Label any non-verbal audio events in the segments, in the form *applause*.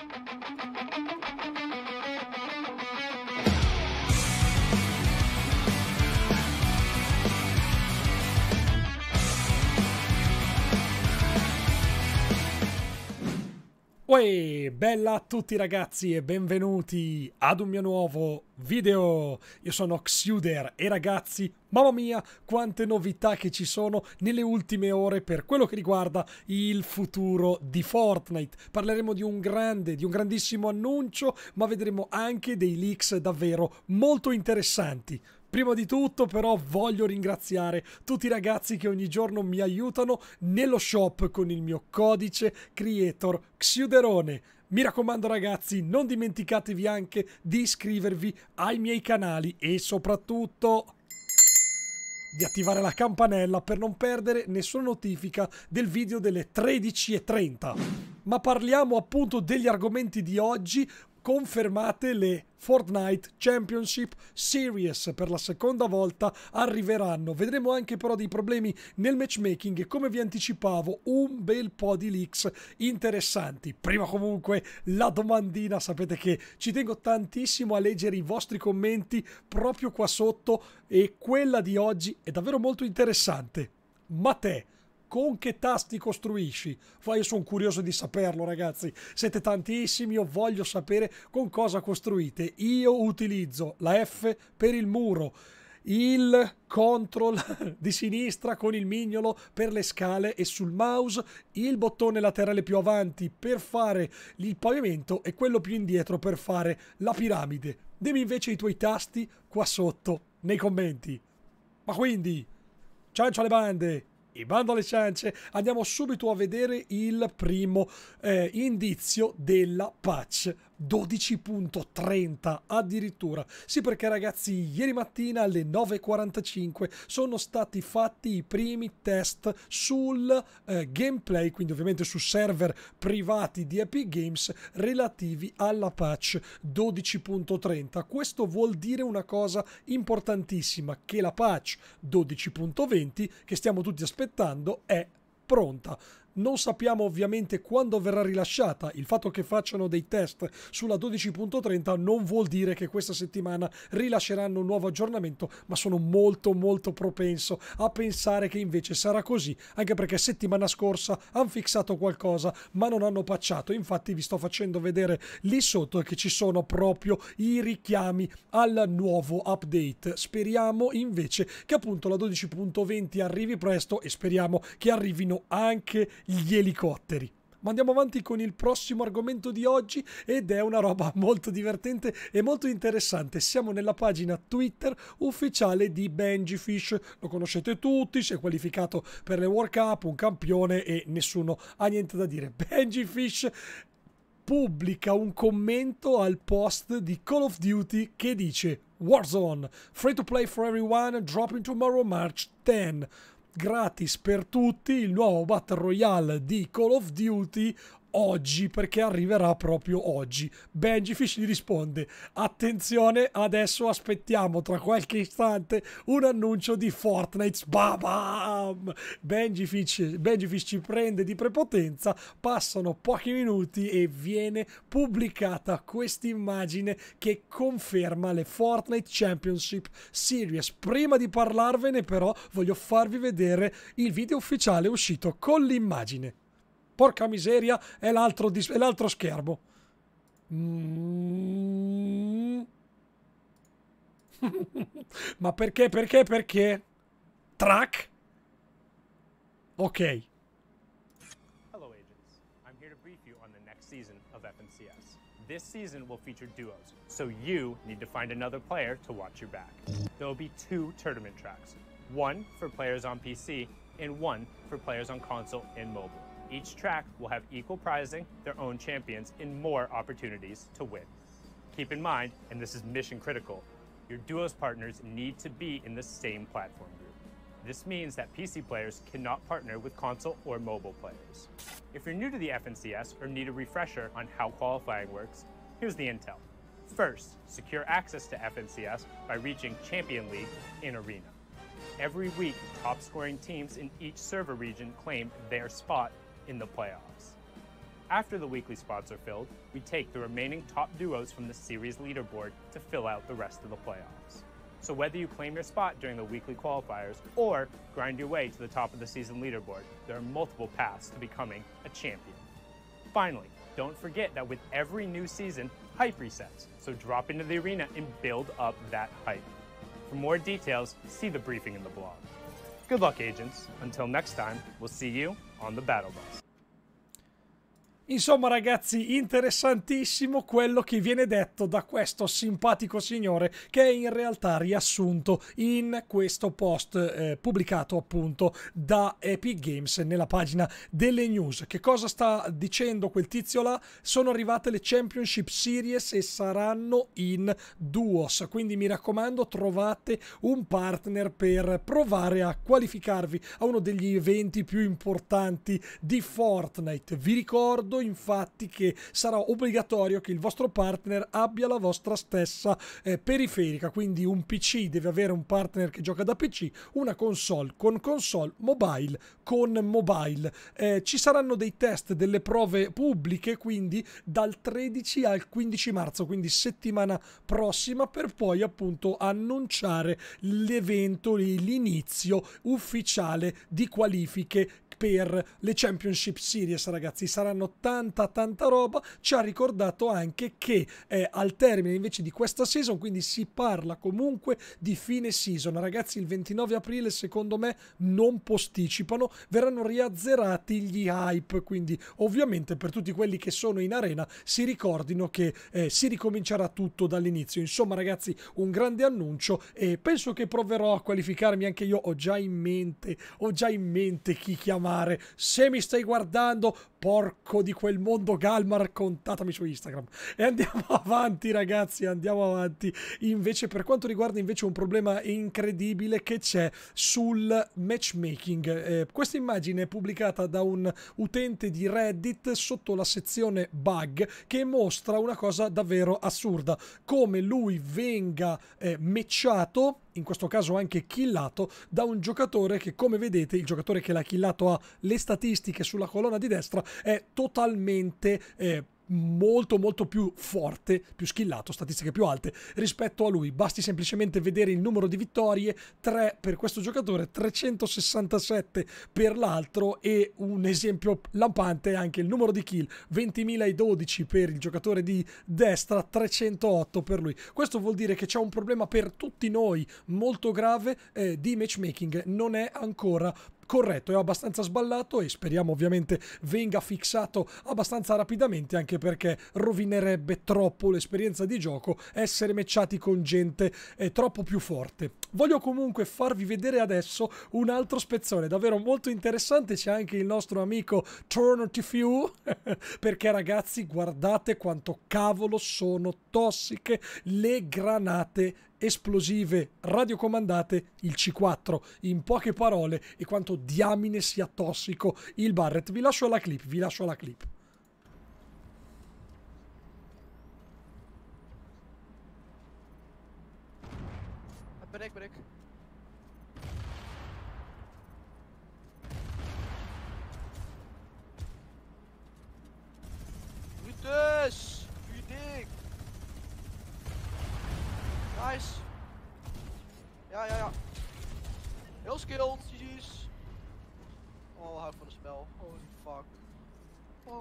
フフフフフ。Uè, bella a tutti ragazzi e benvenuti ad un mio nuovo video. Io sono Xuder e ragazzi, mamma mia, quante novità che ci sono nelle ultime ore per quello che riguarda il futuro di Fortnite. Parleremo di un grande, di un grandissimo annuncio, ma vedremo anche dei leaks davvero molto interessanti. Prima di tutto però voglio ringraziare tutti i ragazzi che ogni giorno mi aiutano nello shop con il mio codice creator Xiuderone. Mi raccomando ragazzi, non dimenticatevi anche di iscrivervi ai miei canali e soprattutto di attivare la campanella per non perdere nessuna notifica del video delle 13.30 ma parliamo appunto degli argomenti di oggi confermate le Fortnite Championship Series per la seconda volta arriveranno. Vedremo anche però dei problemi nel matchmaking e come vi anticipavo un bel po' di leaks interessanti. Prima comunque la domandina, sapete che ci tengo tantissimo a leggere i vostri commenti proprio qua sotto e quella di oggi è davvero molto interessante. Ma te con che tasti costruisci? Poi io sono curioso di saperlo ragazzi, siete tantissimi, io voglio sapere con cosa costruite. Io utilizzo la F per il muro, il control *laughs* di sinistra con il mignolo per le scale e sul mouse, il bottone laterale più avanti per fare il pavimento e quello più indietro per fare la piramide. Dimmi invece i tuoi tasti qua sotto nei commenti. Ma quindi, ciancio alle bande! E bando alle ciance, andiamo subito a vedere il primo eh, indizio della patch 12.30 addirittura. Sì perché ragazzi, ieri mattina alle 9.45 sono stati fatti i primi test sul eh, gameplay, quindi ovviamente su server privati di Epic Games relativi alla patch 12.30. Questo vuol dire una cosa importantissima, che la patch 12.20 che stiamo tutti aspettando è pronta. Non sappiamo ovviamente quando verrà rilasciata, il fatto che facciano dei test sulla 12.30 non vuol dire che questa settimana rilasceranno un nuovo aggiornamento, ma sono molto molto propenso a pensare che invece sarà così, anche perché settimana scorsa hanno fissato qualcosa ma non hanno pacciato, infatti vi sto facendo vedere lì sotto che ci sono proprio i richiami al nuovo update. Speriamo invece che appunto la 12.20 arrivi presto e speriamo che arrivino anche gli elicotteri. Ma andiamo avanti con il prossimo argomento di oggi ed è una roba *laughs* molto divertente e molto interessante. Siamo nella pagina Twitter ufficiale di Benji Fish. Lo conoscete tutti, si è qualificato per le World Cup, un campione e nessuno ha niente da dire. *laughs* Benji Fish pubblica un commento al post di Call of Duty che dice Warzone, free to play for everyone, dropping tomorrow March 10 gratis per tutti il nuovo Battle Royale di Call of Duty oggi perché arriverà proprio oggi. Benji Fish gli risponde attenzione adesso aspettiamo tra qualche istante un annuncio di Fortnite Babam! Benji Fish, Benji Fish ci prende di prepotenza passano pochi minuti e viene pubblicata questa immagine che conferma le Fortnite Championship Series. Prima di parlarvene però voglio farvi vedere il video ufficiale uscito con l'immagine porca miseria, è l'altro, dis- è l'altro schermo. Mm. *laughs* Ma perché, perché, perché? Track? Ok. Hello agents. I'm here to brief you on the next season of FNCS. This season will feature duos, so you need to find another player to watch your back. There will be two tournament tracks, one for players on PC and one for players on console and mobile. Each track will have equal prizing, their own champions, and more opportunities to win. Keep in mind, and this is mission critical, your Duos partners need to be in the same platform group. This means that PC players cannot partner with console or mobile players. If you're new to the FNCS or need a refresher on how qualifying works, here's the intel. First, secure access to FNCS by reaching Champion League in Arena. Every week, top scoring teams in each server region claim their spot in the playoffs. After the weekly spots are filled, we take the remaining top duos from the series leaderboard to fill out the rest of the playoffs. So whether you claim your spot during the weekly qualifiers or grind your way to the top of the season leaderboard, there are multiple paths to becoming a champion. Finally, don't forget that with every new season, hype resets, so drop into the arena and build up that hype. For more details, see the briefing in the blog. Good luck, agents. Until next time, we'll see you on the Battle Bus. Insomma ragazzi, interessantissimo quello che viene detto da questo simpatico signore che è in realtà riassunto in questo post eh, pubblicato appunto da Epic Games nella pagina delle news. Che cosa sta dicendo quel tizio là? Sono arrivate le Championship Series e saranno in duos, quindi mi raccomando trovate un partner per provare a qualificarvi a uno degli eventi più importanti di Fortnite. Vi ricordo infatti che sarà obbligatorio che il vostro partner abbia la vostra stessa eh, periferica, quindi un PC deve avere un partner che gioca da PC, una console con console, mobile con mobile. Eh, ci saranno dei test, delle prove pubbliche, quindi dal 13 al 15 marzo, quindi settimana prossima, per poi appunto annunciare l'evento, l'inizio ufficiale di qualifiche per le Championship Series, ragazzi. Saranno tanta, tanta roba. Ci ha ricordato anche che eh, al termine invece di questa season, quindi si parla comunque di fine season. Ragazzi, il 29 aprile, secondo me, non posticipano, verranno riazzerati gli hype. Quindi, ovviamente, per tutti quelli che sono in arena, si ricordino che eh, si ricomincerà tutto dall'inizio. Insomma, ragazzi, un grande annuncio e penso che proverò a qualificarmi anche io. Ho già in mente, ho già in mente chi chiamare mare. Se mi stai guardando, porco di quel mondo Galmar, contatami su Instagram. E andiamo *laughs* avanti, ragazzi, andiamo avanti. Invece, per quanto riguarda invece un problema incredibile che c'è sul matchmaking. Eh, questa immagine è pubblicata da un utente di Reddit sotto la sezione bug che mostra una cosa davvero assurda. Come lui venga eh, matchato in questo caso anche killato da un giocatore che come vedete il giocatore che l'ha killato ha le statistiche sulla colonna di destra è totalmente eh, molto molto più forte, più skillato, statistiche più alte rispetto a lui. Basti semplicemente vedere il numero di vittorie, 3 per questo giocatore, 367 per l'altro e un esempio lampante è anche il numero di kill, 20.012 per il giocatore di destra, 308 per lui. Questo vuol dire che c'è un problema per tutti noi molto grave eh, di matchmaking, non è ancora corretto, è abbastanza sballato e speriamo ovviamente venga fissato abbastanza rapidamente anche perché rovinerebbe troppo l'esperienza di gioco essere matchati con gente eh, troppo più forte. Voglio comunque farvi vedere adesso un altro spezzone davvero molto interessante, c'è anche il nostro amico Turner TFU *laughs* perché ragazzi guardate quanto cavolo sono tossiche le granate esplosive radiocomandate, il C4. In poche parole, e quanto diamine sia tossico il Barrett. Vi lascio la clip, vi lascio la clip.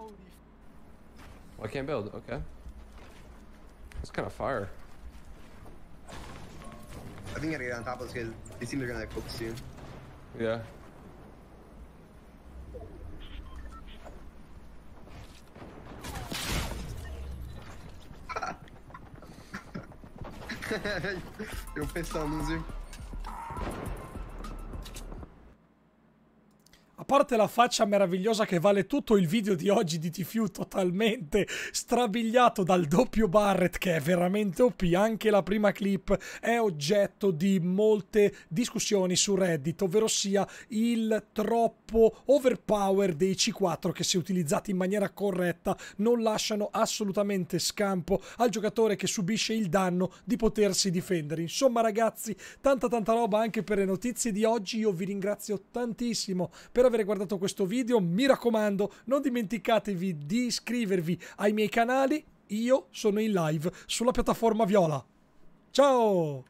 Holy well, I can't build, okay. It's kind of fire. I think I gotta get on top of this because they seem they're gonna like focus soon. Yeah. *laughs* You're pissed on loser. parte la faccia meravigliosa che vale tutto il video di oggi di TFU totalmente strabigliato dal doppio Barrett che è veramente OP, anche la prima clip è oggetto di molte discussioni su Reddit, ovvero sia il troppo overpower dei C4 che se utilizzati in maniera corretta non lasciano assolutamente scampo al giocatore che subisce il danno di potersi difendere. Insomma ragazzi, tanta tanta roba anche per le notizie di oggi, io vi ringrazio tantissimo per aver aver guardato questo video, mi raccomando non dimenticatevi di iscrivervi ai miei canali, io sono in live sulla piattaforma Viola. Ciao!